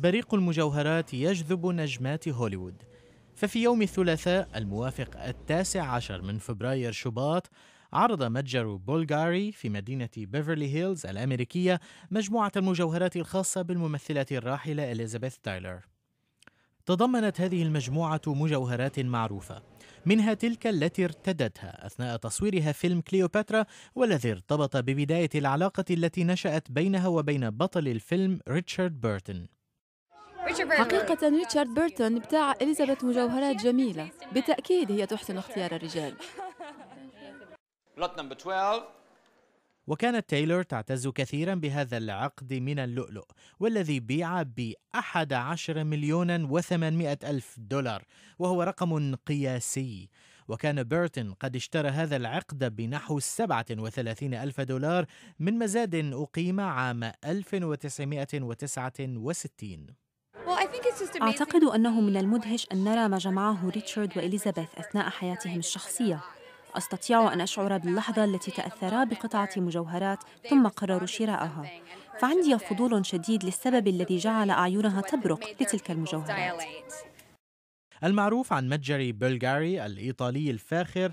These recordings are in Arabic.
بريق المجوهرات يجذب نجمات هوليوود ففي يوم الثلاثاء الموافق التاسع عشر من فبراير شباط عرض متجر بولغاري في مدينة بيفرلي هيلز الأمريكية مجموعة المجوهرات الخاصة بالممثلة الراحلة إليزابيث تايلر تضمنت هذه المجموعة مجوهرات معروفة منها تلك التي ارتدتها أثناء تصويرها فيلم كليوباترا والذي ارتبط ببداية العلاقة التي نشأت بينها وبين بطل الفيلم ريتشارد بيرتون حقيقة ريتشارد بيرتون بتاع إليزابيث مجوهرات جميلة بالتأكيد هي تحسن اختيار الرجال وكانت تايلور تعتز كثيرا بهذا العقد من اللؤلؤ والذي بيع ب 11 مليون و800 ألف دولار وهو رقم قياسي وكان بيرتون قد اشترى هذا العقد بنحو 37 ألف دولار من مزاد أقيم عام 1969 أعتقد أنه من المدهش أن نرى ما جمعه ريتشارد وإليزابيث أثناء حياتهم الشخصية أستطيع أن أشعر باللحظة التي تأثرا بقطعة مجوهرات ثم قرروا شراءها فعندي فضول شديد للسبب الذي جعل أعينها تبرق لتلك المجوهرات المعروف عن متجر بلغاري الإيطالي الفاخر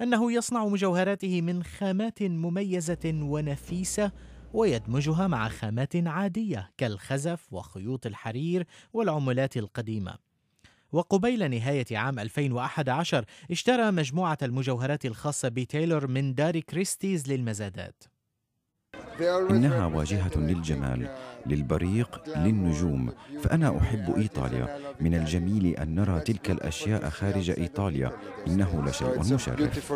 أنه يصنع مجوهراته من خامات مميزة ونفيسة ويدمجها مع خامات عادية كالخزف وخيوط الحرير والعملات القديمة. وقبيل نهاية عام 2011 اشترى مجموعة المجوهرات الخاصة بتايلور من دار كريستيز للمزادات. إنها واجهة للجمال للبريق للنجوم فأنا أحب إيطاليا من الجميل أن نرى تلك الأشياء خارج إيطاليا إنه لشيء مشرف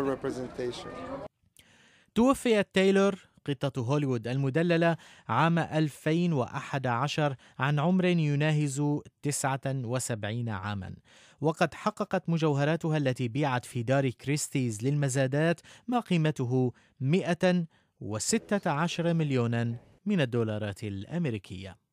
توفيت تايلور قطة هوليوود المدللة عام 2011 عن عمر يناهز 79 عاما وقد حققت مجوهراتها التي بيعت في دار كريستيز للمزادات ما قيمته 116 مليونا من الدولارات الأمريكية